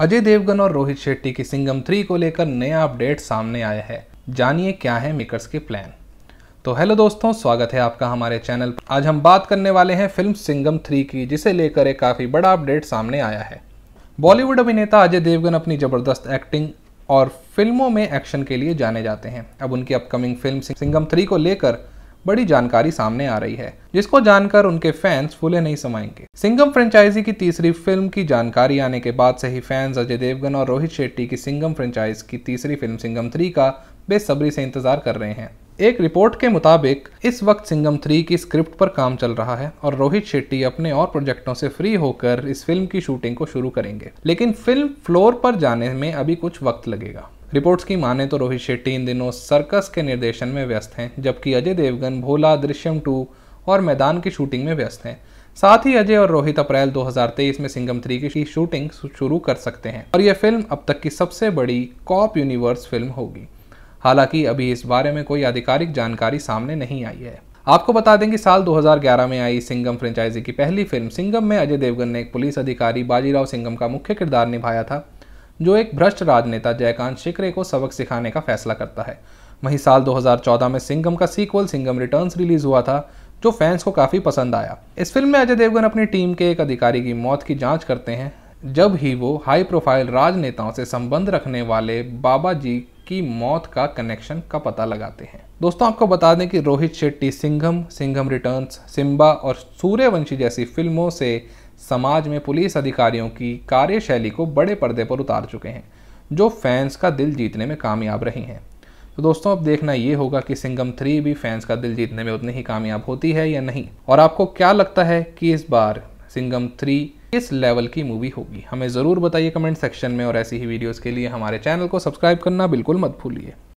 अजय देवगन और रोहित शेट्टी की सिंगम थ्री को लेकर नया अपडेट सामने आया है जानिए क्या है मेकर्स के प्लान तो हेलो दोस्तों स्वागत है आपका हमारे चैनल आज हम बात करने वाले हैं फिल्म सिंगम थ्री की जिसे लेकर एक काफ़ी बड़ा अपडेट सामने आया है बॉलीवुड अभिनेता अजय देवगन अपनी ज़बरदस्त एक्टिंग और फिल्मों में एक्शन के लिए जाने जाते हैं अब उनकी अपकमिंग फिल्म सिंगम थ्री को लेकर बड़ी जानकारी सामने आ रही है जिसको जानकर उनके फैंस फूले नहीं समाएंगे सिंगम फ्रेंचाइजी की तीसरी फिल्म की जानकारी आने के बाद से ही फैंस अजय देवगन और रोहित शेट्टी की सिंगम फ्रेंचाइज की तीसरी फिल्म सिंगम थ्री का बेसब्री से इंतजार कर रहे हैं एक रिपोर्ट के मुताबिक इस वक्त सिंगम थ्री की स्क्रिप्ट पर काम चल रहा है और रोहित शेट्टी अपने और प्रोजेक्टों से फ्री होकर इस फिल्म की शूटिंग को शुरू करेंगे लेकिन फिल्म फ्लोर पर जाने में अभी कुछ वक्त लगेगा रिपोर्ट्स की माने तो रोहित शेट्टी इन दिनों सर्कस के निर्देशन में व्यस्त हैं जबकि अजय देवगन भोला दृश्यम टू और मैदान की शूटिंग में व्यस्त हैं साथ ही अजय और रोहित अप्रैल 2023 में सिंगम थ्री की शूटिंग शुरू कर सकते हैं और यह फिल्म अब तक की सबसे बड़ी कॉप यूनिवर्स फिल्म होगी हालांकि अभी इस बारे में कोई आधिकारिक जानकारी सामने नहीं आई है आपको बता दें कि साल 2011 में आई सिंगम फ्रेंचाइजी की पहली फिल्म सिंगम में अजय देवगन ने एक पुलिस अधिकारी बाजीराव सिंगम का मुख्य किरदार निभाया था जो एक भ्रष्ट राजनेता जयकांत शिकरे को सबक सिखाने का फैसला करता है वहीं साल 2014 में सिंगम का सीक्वल सिंगम रिटर्न्स रिलीज हुआ था जो फैंस को काफ़ी पसंद आया इस फिल्म में अजय देवगन अपनी टीम के एक अधिकारी की मौत की जांच करते हैं जब ही वो हाई प्रोफाइल राजनेताओं से संबंध रखने वाले बाबा जी की मौत का कनेक्शन का पता लगाते हैं दोस्तों आपको बता दें कि रोहित शेट्टी सिंघम सिंघम रिटर्न्स सिम्बा और सूर्यवंशी जैसी फिल्मों से समाज में पुलिस अधिकारियों की कार्यशैली को बड़े पर्दे पर उतार चुके हैं जो फैंस का दिल जीतने में कामयाब रही हैं तो दोस्तों अब देखना ये होगा कि सिंगम थ्री भी फैंस का दिल जीतने में उतनी ही कामयाब होती है या नहीं और आपको क्या लगता है कि इस बार सिंगम थ्री किस लेवल की मूवी होगी हमें ज़रूर बताइए कमेंट सेक्शन में और ऐसी ही वीडियोज़ के लिए हमारे चैनल को सब्सक्राइब करना बिल्कुल मत भूलिए